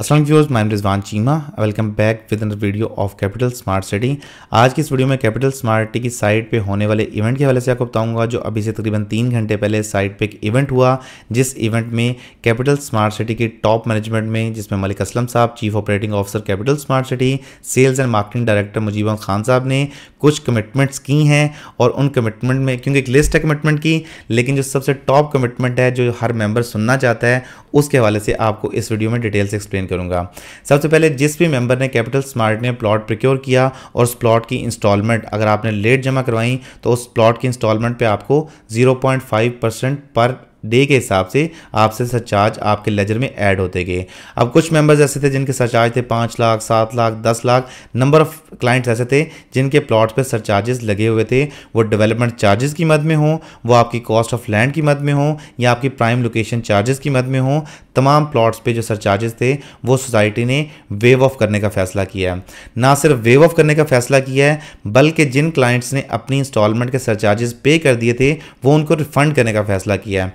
Aslam views मैं Rizwan Cheema welcome back with another video of capital smart city आज की इस वीडियो में कैपिटल स्मार्ट सिटी की साइट पे होने वाले इवेंट के हवाले से आपको बताऊंगा जो अभी से तकरीबन तीन घंटे पहले साइट पे एक इवेंट हुआ जिस इवेंट में कैपिटल स्मार्ट सिटी के टॉप मैनेजमेंट में जिसमें मलिक असलम साहब chief operating officer capital smart city sales and marketing director Mujeeba Khan साहब ने कुछ कमिटमेंट्स की हैं और उन कमिटमेंट में क्योंकि एक लिस्ट है कमिटमेंट की लेकिन जो सबसे टॉप कमिटमेंट है जो हर मेम्बर सुनना चाहता है उसके हवाले से आपको इस वीडियो में डिटेल्स एक्सप्लेन एक्सप्लेन करूंगा सबसे पहले जिस भी मेंबर ने कैपिटल स्मार्ट में प्लॉट प्रिक्योर किया और उस प्लॉट की इंस्टॉलमेंट अगर आपने लेट जमा करवाई तो उस प्लॉट की इंस्टॉलमेंट पर आपको zero point five percent per day के हिसाब से आपसे सरचार्ज आपके लेजर में ऐड होते गए अब कुछ मेंबर्स ऐसे थे जिनके सरचार्ज थे पाँच लाख सात लाख दस लाख नंबर ऑफ क्लाइंट्स ऐसे थे जिनके प्लॉट्स पर सरचार्जेस लगे हुए थे वो डेवलपमेंट चार्जेस की मद में हों वो आपकी कॉस्ट ऑफ लैंड की मद में हों या आपकी प्राइम लोकेशन चार्जेस की मद में हों तमाम प्लॉट्स पे जो सरचार्जेस थे वो सोसाइटी ने वेव ऑफ करने का फैसला किया ना सिर्फ वेव ऑफ करने का फैसला किया है बल्कि जिन क्लाइंट्स ने अपनी इंस्टॉलमेंट के सरचार्जेस पे कर दिए थे वो उनको रिफंड करने का फैसला किया है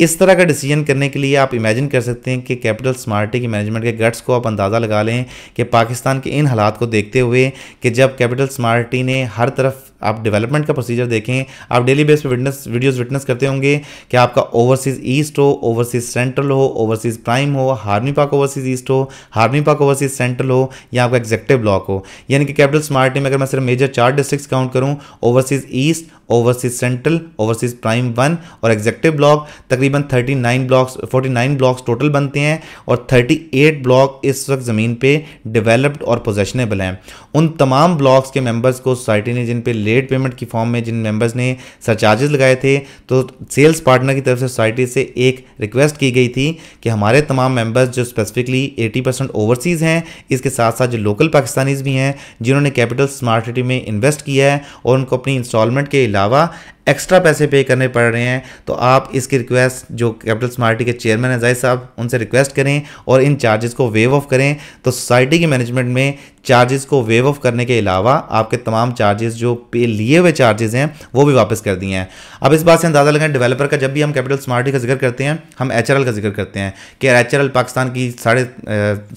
इस तरह का डिसीजन करने के लिए आप इमेजिन कर सकते हैं कि कैपिटल स्मार्टी की मैनेजमेंट के गट्स को आप अंदाज़ा लगा लें कि पाकिस्तान के इन हालात को देखते हुए कि जब कैपिटल स्मार्टी ने हर तरफ आप डेवलपमेंट का प्रोसीजर देखें आप डेली बेस पे विटनेस वीडियोस विटनेस करते होंगे कि आपका ओवरसीज़ ईस्ट हो ओवरसीज़ सेंट्रल हो ओवरसीज़ प्राइम हो हार्मी पाक ओवरसीज़ ईस्ट हो हार्मी पाक ओवरसीज़ सेंट्रल हो या आपका एग्जेक्टिव ब्लॉक हो यानी कि कैपिटल स्मार्टी में अगर मैं सिर्फ मेजर चार डिस्ट्रिक्स काउंट करूँ overseas east overseas central overseas prime one और एग्जेक्टिव ब्लॉक तकरीबन तकरीबन 39 ब्लॉक्स 49 ब्लॉक्स टोटल बनते हैं और 38 ब्लॉक इस वक्त ज़मीन पे डेवलप्ड और पोजेशनेबल हैं उन तमाम ब्लॉक्स के मेंबर्स को सोसाइटी ने जिन पे लेट पेमेंट की फॉर्म में जिन मेंबर्स ने सरचार्जेस लगाए थे तो सेल्स पार्टनर की तरफ से सोसाइटी से एक रिक्वेस्ट की गई थी कि हमारे तमाम मेंबर्स जो स्पेसिफिकली एटी परसेंट ओवरसीज़ हैं इसके साथ साथ जो लोकल पाकिस्तानीज़ भी हैं जिन्होंने कैपिटल स्मार्ट सिटी में इन्वेस्ट किया है और उनको अपनी इंस्टॉलमेंट के अलावा एक्स्ट्रा पैसे पे करने पड़ रहे हैं तो आप इसकी रिक्वेस्ट जो कैपिटल स्मार्टी के चेयरमैन है जाहिर साहब उनसे रिक्वेस्ट करें और इन चार्जेस को वेव ऑफ करें तो सोसाइटी की मैनेजमेंट में चार्जेस को वेव ऑफ करने के अलावा आपके तमाम चार्जेस जो पे लिए हुए चार्जेस हैं वो भी वापस कर दिए हैं अब इस बात से अंदाज़ा लगाएं डेवलपर का जब भी हम कैपिटल स्मार्टी का जिक्र करते हैं हम एच का जिक्र करते हैं कि एच पाकिस्तान की साढ़े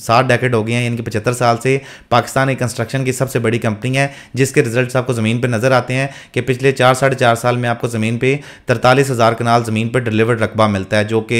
सात डैकेट हो गए हैं यानी कि पचहत्तर साल से पाकिस्तान एक कंस्ट्रक्शन की सबसे बड़ी कंपनी है जिसके रिजल्ट आपको ज़मीन पर नज़र आते हैं कि पिछले चार साढ़े चार साल में आपको ज़मीन पे तरतालीस हज़ार कनाल ज़मीन पर डिलीवर्ड रकबा मिलता है जो कि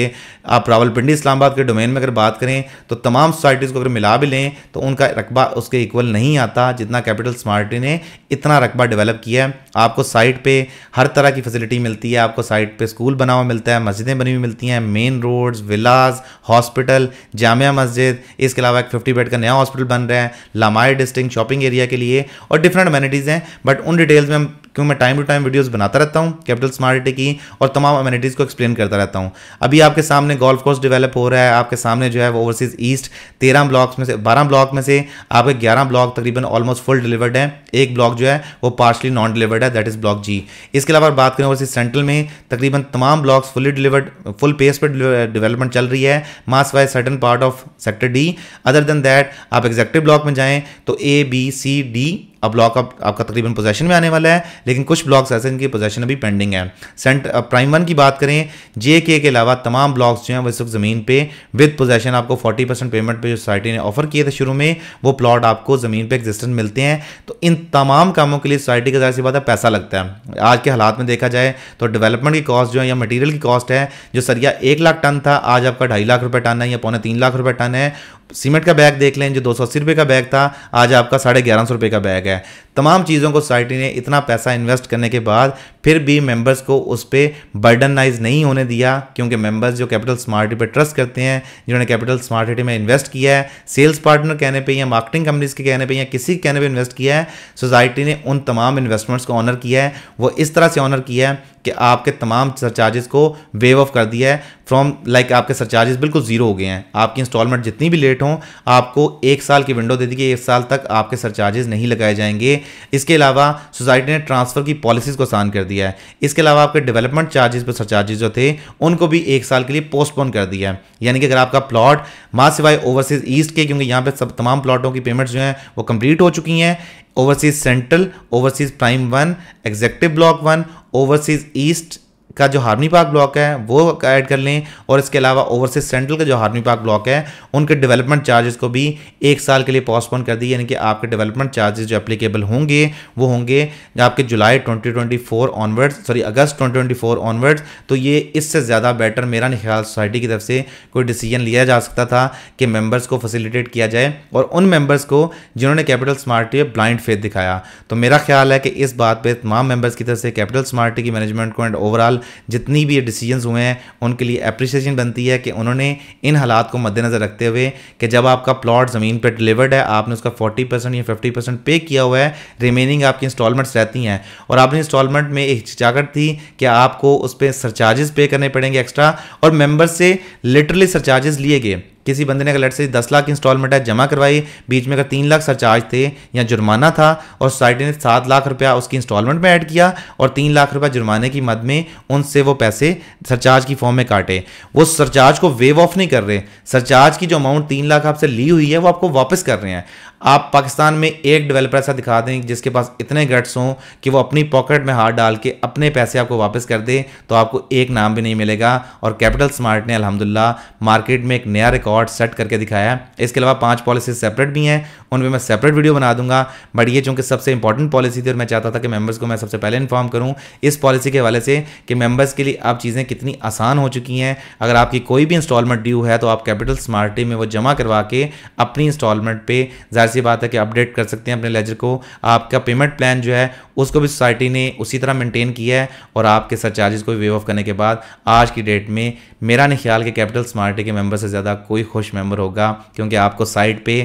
आप रावलपिंडी इस्लामाबाद के डोमेन में अगर बात करें तो तमाम सोसाइटीज़ को अगर मिला भी लें तो उनका रकबा उसके इक्वल नहीं आता जितना कैपिटल स्मार्टी ने इतना रकबा डेवलप किया है आपको साइट पर हर तरह की फैसिलिटी मिलती है आपको साइट पर स्कूल बना हुआ मिलता है मस्जिदें बनी हुई मिलती हैं main roads villas hospital Jamia Masjid इसके अलावा एक फिफ्टी बेड का नया हॉस्पिटल बन रहा है लामाई डिस्ट्रिक्ट शॉपिंग एरिया के लिए और डिफरेंट अमेनिटीज़ हैं बट उन डिटेल्स में हम क्योंकि मैं टाइम टू टाइम वीडियोस बनाता रहता हूँ कैपिटल स्मार्ट सिटी की और तमाम अम्यूनिटीज़ को एक्सप्लेन करता रहता हूँ अभी आपके सामने गोल्फ कोर्स डेवलप हो रहा है आपके सामने जो है वो ओवरसीज़ ईस्ट तेरह ब्लॉक्स में से बारह ब्लॉक में से आपके ग्यारह ब्लॉक तकरीबन ऑलमोस्ट फुल डिलीवर्ड है एक ब्लॉक जो है वो पार्शली नॉन डिलीवर्ड है दैट इज़ ब्लॉक जी इसके अलावा बात करें ओवरसीज सेंट्रल में तकरीबन तमाम blocks fully delivered full pace पर डिवेलपमेंट चल रही है mass wise certain part of sector D other than that आप एग्जैक्टिव ब्लॉक में जाएँ तो ए बी सी डी अब ब्लॉक आप, आपका तकरीबन पोजेशन में आने वाला है लेकिन कुछ ब्लॉक्स ऐसे इनकी पोजेशन अभी पेंडिंग है सेंट प्राइम वन की बात करें जे के अलावा तमाम ब्लॉक्स जो हैं वो इस वक्त ज़मीन पे विद पोजेशन आपको 40 परसेंट पेमेंट पे जो सोसाइटी ने ऑफर किए थे शुरू में वो प्लॉट आपको ज़मीन पे एग्जिस्टेंट मिलते हैं तो इन तमाम कामों के लिए सोसाइटी का जाहिर सी बात है पैसा लगता है आज के हालात में देखा जाए तो डेवलपमेंट की कॉस्ट जो है या मटीरियल की कॉस्ट है जो सरिया एक लाख टन था आज आपका ढाई लाख रुपये टन है या पौने तीन लाख रुपये टन है सीमेंट का बैग देख लें जो दो सौ अस्सी रुपये का बैग था आज आपका साढ़े ग्यारह सौ रुपये का बैग है तमाम चीज़ों को सोसाइटी ने इतना पैसा इन्वेस्ट करने के बाद फिर भी मेंबर्स को उस पर बर्डनाइज नहीं होने दिया क्योंकि मेंबर्स जो कैपिटल स्मार्ट पर ट्रस्ट करते हैं जिन्होंने कैपिटल स्मार्ट सिटी में इन्वेस्ट किया है सेल्स पार्टनर कहने पर या मार्केटिंग कंपनीज के कहने पर या किसी के कहने पर इन्वेस्ट किया है सोसाइटी ने उन तमाम इन्वेस्टमेंट्स को ऑनर किया है वो इस तरह से ऑनर किया है कि आपके तमाम सरचार्जेस को वेव ऑफ कर दिया है फ्रॉम लाइक like आपके सरचार्जेस बिल्कुल जीरो हो गए हैं आपकी इंस्टॉलमेंट जितनी भी लेट हों आपको एक साल की विंडो दे दी कि एक साल तक आपके सरचार्जेस नहीं लगाए जाएंगे इसके अलावा सोसाइटी ने ट्रांसफ़र की पॉलिसीज़ को आसान कर दिया है इसके अलावा आपके डेवलपमेंट चार्जेस पर सरचार्जेस जो थे उनको भी एक साल के लिए पोस्टपोन कर दिया है यानी कि अगर आपका प्लॉट मा सिवाय ओवरसीज़ ईस्ट के क्योंकि यहाँ पर सब तमाम प्लॉटों की पेमेंट्स जो हैं वो कंप्लीट हो चुकी हैं overseas central overseas prime 1 executive block 1 overseas east का जो हार्मी पार्क ब्लॉक है वो ऐड कर लें और इसके अलावा ओवरसीज सेंट्रल का जो हार्मी पार्क ब्लॉक है उनके डेवलपमेंट चार्जेस को भी एक साल के लिए पोस्टपोन कर दिए यानी कि आपके डेवलपमेंट चार्जेस जो अपलिकेबल होंगे वो होंगे आपके जुलाई 2024 ऑनवर्ड्स सॉरी अगस्त 2024 ऑनवर्ड्स तो ये इससे ज़्यादा बेटर मेरा नहीं ख्याल सोसाइटी की तरफ से कोई डिसीजन लिया जा सकता था कि मेम्बर्स को फैसिलिटेट किया जाए और उन मेम्बर्स को जिन्होंने कैपिटल स्मार्ट ब्लाइंड फेथ दिखाया तो मेरा ख्याल है कि इस बात पर तमाम मेम्बर्स की तरफ से कैपिटल स्मार्ट की मैनेजमेंट को एंड ओवरऑल जितनी भी डिसीजंस हुए हैं उनके लिए अप्रिसिएशन बनती है कि उन्होंने इन हालात को मद्देनज़र रखते हुए कि जब आपका प्लॉट ज़मीन पर डिलीवर्ड है आपने उसका फोर्टी परसेंट या फिफ्टी परसेंट पे किया हुआ है रिमेनिंग आपकी इंस्टॉलमेंट्स रहती हैं और आपने इंस्टॉलमेंट में एक हिचकिचाहट थी कि आपको उस पर सरचार्जेस पे करने पड़ेंगे एक्स्ट्रा और मेम्बर से लिटरली सरचार्जेस लिए गए किसी बंदे ने अगर लट से दस लाख इंस्टॉलमेंट है जमा करवाई बीच में अगर तीन लाख सरचार्ज थे या जुर्माना था और सोसाइटी ने सात लाख रुपया उसकी इंस्टॉलमेंट में ऐड किया और तीन लाख रुपया जुर्माने की मद में उनसे वो पैसे सरचार्ज की फॉर्म में काटे वो सरचार्ज को वेव ऑफ नहीं कर रहे सरचार्ज की जो अमाउंट तीन लाख आपसे ली हुई है वो आपको वापस कर रहे हैं आप पाकिस्तान में एक डेवलपर ऐसा दिखा दें जिसके पास इतने गट्स हों कि वो अपनी पॉकेट में हाथ डाल के अपने पैसे आपको वापस कर दे तो आपको एक नाम भी नहीं मिलेगा और कैपिटल स्मार्ट ने अलहमदिल्ला मार्केट में एक नया रिकॉर्ड सेट करके दिखाया है इसके अलावा पाँच पॉलिसी सेपरेट भी हैं उन मैं सेपरेट वीडियो बना दूंगा बट ये चूँकि सबसे इंपॉर्टेंट पॉलिसी थी और मैं चाहता था कि मेम्बर्स को मैं सबसे पहले इन्फॉर्म करूँ इस पॉलिसी के हवाले से कि मेम्बर्स के लिए आप चीज़ें कितनी आसान हो चुकी हैं अगर आपकी कोई भी इंस्टॉलमेंट ड्यू है तो आप कैपिटल स्मार्ट में वो जमा करवा के अपनी इंस्टॉलमेंट पर सी बात है कि अपडेट कर सकते हैं अपने लेजर को आपका पेमेंट प्लान जो है उसको भी सोसाइटी ने उसी तरह मेंटेन किया है और आपके सर चार्जेस को भी वेव ऑफ करने के बाद आज की डेट में मेरा नहीं ख्याल कि कैपिटल स्मार्टी के मेंबर से ज़्यादा कोई खुश मेंबर होगा क्योंकि आपको साइट पे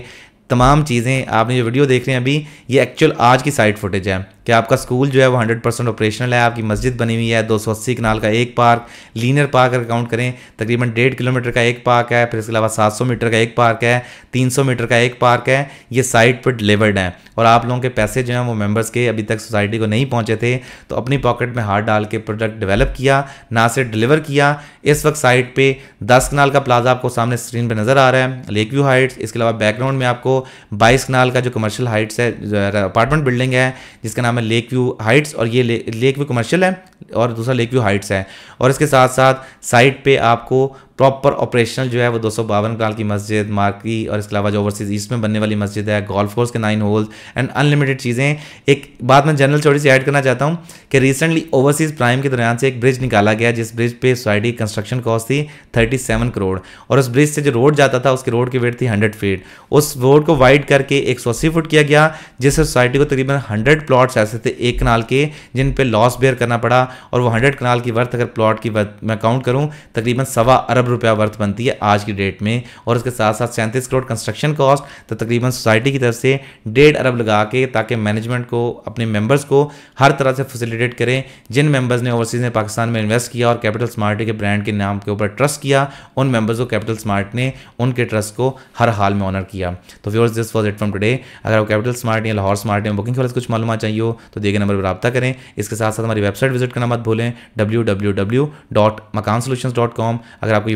तमाम चीज़ें आपने जो वीडियो देख रहे हैं अभी ये एक्चुअल आज की साइड फुटेज है कि आपका स्कूल जो है वो 100 परसेंट ऑपरेशनल है आपकी मस्जिद बनी हुई है 280 कनाल का एक पार्क लीनियर पार्क अगर काउंट करें तकरीबन डेढ़ किलोमीटर का एक पार्क है फिर इसके अलावा 700 मीटर का एक पार्क है 300 मीटर का एक पार्क है ये साइट पर डिलीवर्ड है और आप लोगों के पैसे जो हैं वो मेम्बर्स के अभी तक सोसाइटी को नहीं पहुँचे थे तो अपनी पॉकेट में हाथ डाल के प्रोडक्ट डिवेलप किया ना सिर्फ डिलीवर किया इस वक्त साइट पर दस कनाल का प्लाजा आपको सामने स्क्रीन पर नज़र आ रहा है लेक व्यू हाइट्स इसके अलावा बैकग्राउंड में आपको बाईस कनाल का जो कमर्शियल हाइट्स है अपार्टमेंट बिल्डिंग है जिसका नाम है लेक व्यू हाइट्स और ये लेक व्यू कमर्शियल है और दूसरा लेक व्यू हाइट्स है और इसके साथ साथ साइट पे आपको प्रॉपर ऑपरेशनल जो है वो दो सौ बावन काल की मस्जिद मार्की और इसके अलावा जो ओवरसीज ईस्ट में बनने वाली मस्जिद है गोल्फ कोर्स के नाइन होल्स एंड अनलिमिटेड चीज़ें एक बात मैं जनरल चोरी से ऐड करना चाहता हूँ कि रिसेंटली ओवरसीज प्राइम के दरमियान से एक ब्रिज निकाला गया जिस ब्रिज पे सोसाइटी कंस्ट्रक्शन कॉस्ट थी थर्टी सेवन करोड़ और उस ब्रिज से जो रोड जाता था उसकी रोड की वेट थी हंड्रेड फीट उस रोड को वाइड करके एक सौ अस्सी फुट किया गया जिससे सोसाइटी को तकरीबन हंड्रेड प्लाट्स ऐसे थे एक कनाल के जिन पर लॉस बेयर करना पड़ा और वो हंड्रेड कनाल की वर्थ अगर प्लाट की मैं काउंट करूँ तकरीबन सवा अरब अरब रुपया वर्थ बनती है आज की डेट में और उसके साथ साथ सैंतीस करोड़ कंस्ट्रक्शन कॉस्ट तो तकरीबन सोसाइटी की तरफ से डेढ़ अरब लगा के ताकि मैनेजमेंट को अपने मेम्बर्स को हर तरह से फैसिलिटेट करें जिन मेम्बर्स ने ओवरसीज़ में पाकिस्तान में इन्वेस्ट किया और कैपिटल स्मार्ट के ब्रांड के नाम के ऊपर ट्रस्ट किया उन मेम्बर्स को कैपिटल स्मार्ट ने उनके ट्रस्ट को हर हाल में ऑनर किया तो viewers this was it from today अगर आप कैपिटल स्मार्ट या लाहौर स्मार्ट में बुकिंग के कुछ मालूम चाहिए हो तो देखे नंबर पर रबा करें इसके साथ साथ हमारी वेबसाइट विजिट करना मत भूलें W W W dot Makaan solution dot com अगर आपको